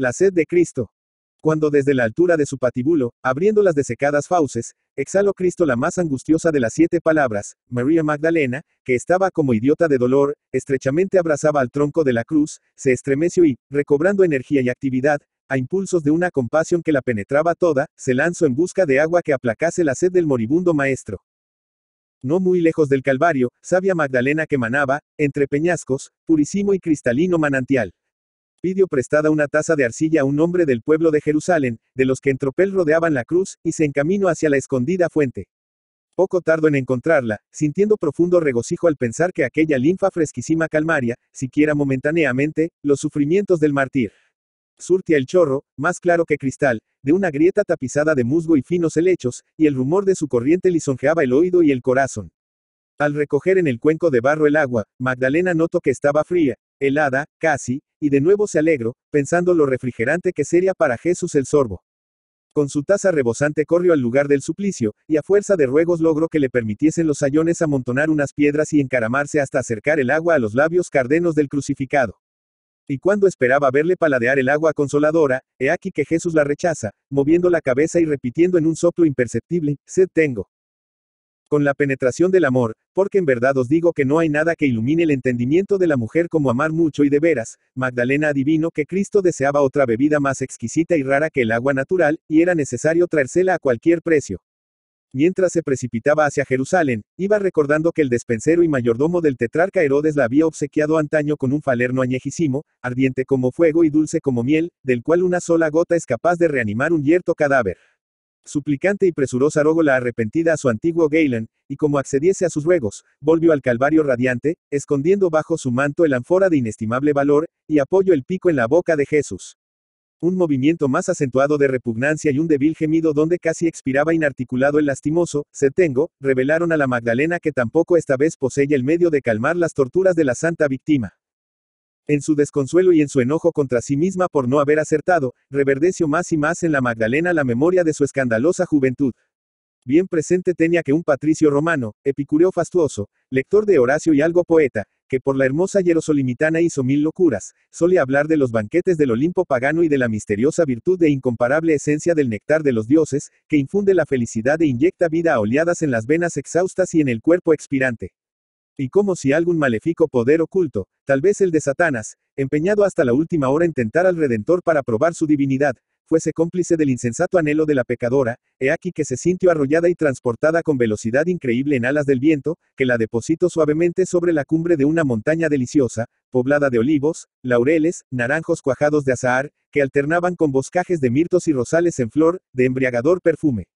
La sed de Cristo. Cuando desde la altura de su patíbulo, abriendo las desecadas fauces, exhaló Cristo la más angustiosa de las siete palabras, María Magdalena, que estaba como idiota de dolor, estrechamente abrazaba al tronco de la cruz, se estremeció y, recobrando energía y actividad, a impulsos de una compasión que la penetraba toda, se lanzó en busca de agua que aplacase la sed del moribundo maestro. No muy lejos del Calvario, sabia Magdalena que manaba, entre peñascos, purísimo y cristalino manantial. Pidió prestada una taza de arcilla a un hombre del pueblo de Jerusalén, de los que en tropel rodeaban la cruz, y se encaminó hacia la escondida fuente. Poco tardó en encontrarla, sintiendo profundo regocijo al pensar que aquella linfa fresquísima calmaría, siquiera momentáneamente, los sufrimientos del mártir. Surtía el chorro, más claro que cristal, de una grieta tapizada de musgo y finos helechos, y el rumor de su corriente lisonjeaba el oído y el corazón. Al recoger en el cuenco de barro el agua, Magdalena notó que estaba fría, helada, casi, y de nuevo se alegró, pensando lo refrigerante que sería para Jesús el sorbo. Con su taza rebosante corrió al lugar del suplicio, y a fuerza de ruegos logró que le permitiesen los sayones amontonar unas piedras y encaramarse hasta acercar el agua a los labios cardenos del crucificado. Y cuando esperaba verle paladear el agua consoladora, he aquí que Jesús la rechaza, moviendo la cabeza y repitiendo en un soplo imperceptible, sed tengo con la penetración del amor, porque en verdad os digo que no hay nada que ilumine el entendimiento de la mujer como amar mucho y de veras. Magdalena adivino que Cristo deseaba otra bebida más exquisita y rara que el agua natural, y era necesario traérsela a cualquier precio. Mientras se precipitaba hacia Jerusalén, iba recordando que el despensero y mayordomo del tetrarca Herodes la había obsequiado antaño con un falerno añejísimo, ardiente como fuego y dulce como miel, del cual una sola gota es capaz de reanimar un yerto cadáver. Suplicante y presurosa rogó la arrepentida a su antiguo Galen, y como accediese a sus ruegos, volvió al Calvario radiante, escondiendo bajo su manto el ánfora de inestimable valor, y apoyó el pico en la boca de Jesús. Un movimiento más acentuado de repugnancia y un débil gemido donde casi expiraba inarticulado el lastimoso, se tengo, revelaron a la Magdalena que tampoco esta vez poseía el medio de calmar las torturas de la santa víctima. En su desconsuelo y en su enojo contra sí misma por no haber acertado, reverdeció más y más en la Magdalena la memoria de su escandalosa juventud. Bien presente tenía que un patricio romano, epicureo fastuoso, lector de Horacio y algo poeta, que por la hermosa hierosolimitana hizo mil locuras, solía hablar de los banquetes del Olimpo pagano y de la misteriosa virtud de incomparable esencia del néctar de los dioses, que infunde la felicidad e inyecta vida a oleadas en las venas exhaustas y en el cuerpo expirante y como si algún maléfico poder oculto, tal vez el de Satanás, empeñado hasta la última hora en tentar al Redentor para probar su divinidad, fuese cómplice del insensato anhelo de la pecadora, he aquí que se sintió arrollada y transportada con velocidad increíble en alas del viento, que la depositó suavemente sobre la cumbre de una montaña deliciosa, poblada de olivos, laureles, naranjos cuajados de azahar, que alternaban con boscajes de mirtos y rosales en flor, de embriagador perfume.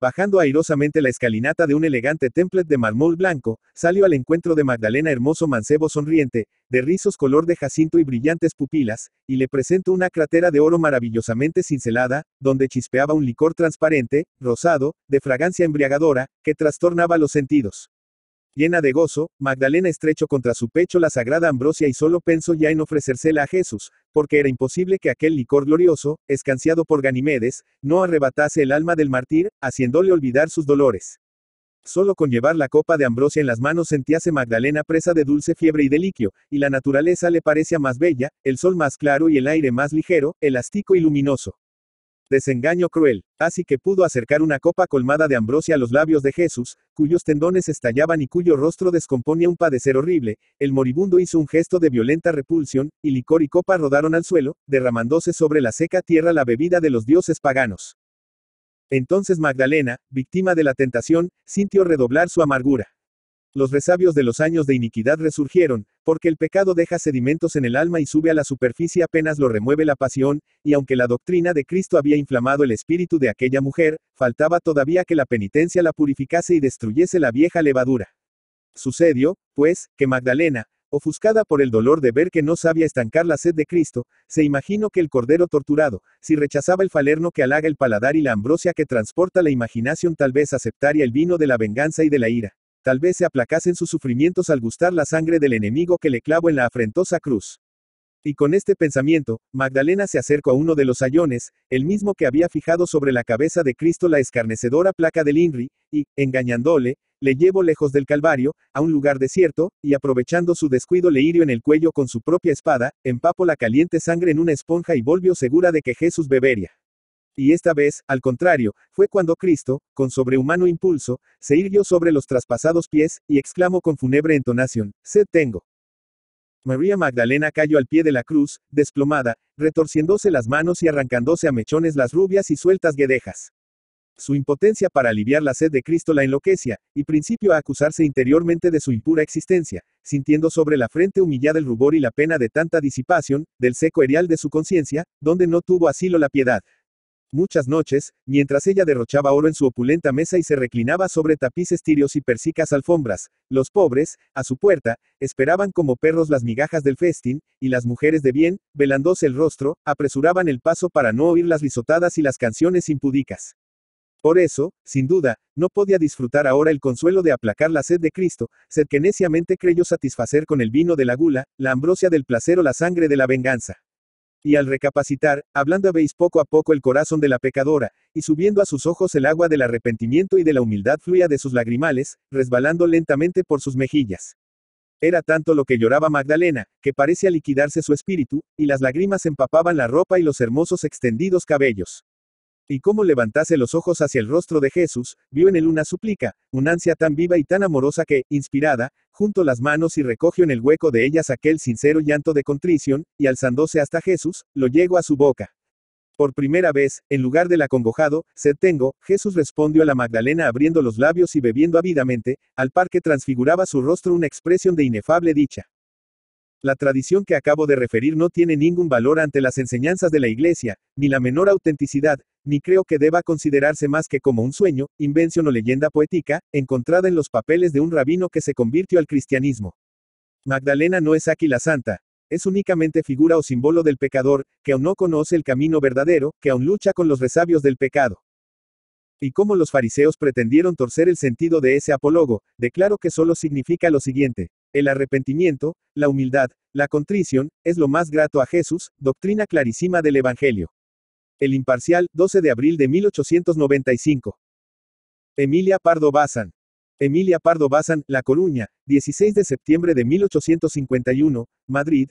Bajando airosamente la escalinata de un elegante templet de mármol blanco, salió al encuentro de Magdalena Hermoso Mancebo sonriente, de rizos color de jacinto y brillantes pupilas, y le presentó una crátera de oro maravillosamente cincelada, donde chispeaba un licor transparente, rosado, de fragancia embriagadora, que trastornaba los sentidos. Llena de gozo, Magdalena estrechó contra su pecho la sagrada ambrosia y solo pensó ya en ofrecérsela a Jesús, porque era imposible que aquel licor glorioso, escanciado por Ganimedes, no arrebatase el alma del mártir, haciéndole olvidar sus dolores. Solo con llevar la copa de ambrosia en las manos sentíase Magdalena presa de dulce fiebre y deliquio, y la naturaleza le parecía más bella, el sol más claro y el aire más ligero, elástico y luminoso desengaño cruel, así que pudo acercar una copa colmada de ambrosia a los labios de Jesús, cuyos tendones estallaban y cuyo rostro descomponía un padecer horrible, el moribundo hizo un gesto de violenta repulsión, y licor y copa rodaron al suelo, derramándose sobre la seca tierra la bebida de los dioses paganos. Entonces Magdalena, víctima de la tentación, sintió redoblar su amargura. Los resabios de los años de iniquidad resurgieron, porque el pecado deja sedimentos en el alma y sube a la superficie apenas lo remueve la pasión, y aunque la doctrina de Cristo había inflamado el espíritu de aquella mujer, faltaba todavía que la penitencia la purificase y destruyese la vieja levadura. Sucedió, pues, que Magdalena, ofuscada por el dolor de ver que no sabía estancar la sed de Cristo, se imaginó que el cordero torturado, si rechazaba el falerno que halaga el paladar y la ambrosia que transporta la imaginación, tal vez aceptaría el vino de la venganza y de la ira. Tal vez se aplacasen sus sufrimientos al gustar la sangre del enemigo que le clavo en la afrentosa cruz. Y con este pensamiento, Magdalena se acercó a uno de los sayones, el mismo que había fijado sobre la cabeza de Cristo la escarnecedora placa del INRI, y, engañándole, le llevó lejos del Calvario, a un lugar desierto, y aprovechando su descuido le hirió en el cuello con su propia espada, empapó la caliente sangre en una esponja y volvió segura de que Jesús bebería. Y esta vez, al contrario, fue cuando Cristo, con sobrehumano impulso, se irguió sobre los traspasados pies, y exclamó con fúnebre entonación, sed tengo. María Magdalena cayó al pie de la cruz, desplomada, retorciéndose las manos y arrancándose a mechones las rubias y sueltas guedejas. Su impotencia para aliviar la sed de Cristo la enloquecía, y principio a acusarse interiormente de su impura existencia, sintiendo sobre la frente humillada el rubor y la pena de tanta disipación, del seco erial de su conciencia, donde no tuvo asilo la piedad, Muchas noches, mientras ella derrochaba oro en su opulenta mesa y se reclinaba sobre tapices tirios y persicas alfombras, los pobres, a su puerta, esperaban como perros las migajas del festín, y las mujeres de bien, velándose el rostro, apresuraban el paso para no oír las risotadas y las canciones impudicas. Por eso, sin duda, no podía disfrutar ahora el consuelo de aplacar la sed de Cristo, sed que neciamente creyó satisfacer con el vino de la gula, la ambrosia del placer o la sangre de la venganza. Y al recapacitar, hablando veis poco a poco el corazón de la pecadora, y subiendo a sus ojos el agua del arrepentimiento y de la humildad fluía de sus lagrimales, resbalando lentamente por sus mejillas. Era tanto lo que lloraba Magdalena, que parecía liquidarse su espíritu, y las lágrimas empapaban la ropa y los hermosos extendidos cabellos. Y como levantase los ojos hacia el rostro de Jesús, vio en él una súplica, un ansia tan viva y tan amorosa que, inspirada, juntó las manos y recogió en el hueco de ellas aquel sincero llanto de contrición, y alzándose hasta Jesús, lo llegó a su boca. Por primera vez, en lugar del acongojado, se tengo, Jesús respondió a la Magdalena abriendo los labios y bebiendo ávidamente, al par que transfiguraba su rostro una expresión de inefable dicha. La tradición que acabo de referir no tiene ningún valor ante las enseñanzas de la Iglesia, ni la menor autenticidad, ni creo que deba considerarse más que como un sueño, invención o leyenda poética, encontrada en los papeles de un rabino que se convirtió al cristianismo. Magdalena no es aquí la santa. Es únicamente figura o símbolo del pecador, que aún no conoce el camino verdadero, que aún lucha con los resabios del pecado. Y como los fariseos pretendieron torcer el sentido de ese apólogo, declaro que solo significa lo siguiente, el arrepentimiento, la humildad, la contrición, es lo más grato a Jesús, doctrina clarísima del Evangelio. El Imparcial, 12 de abril de 1895. Emilia Pardo Bazán. Emilia Pardo Bazán, La Coruña, 16 de septiembre de 1851, Madrid,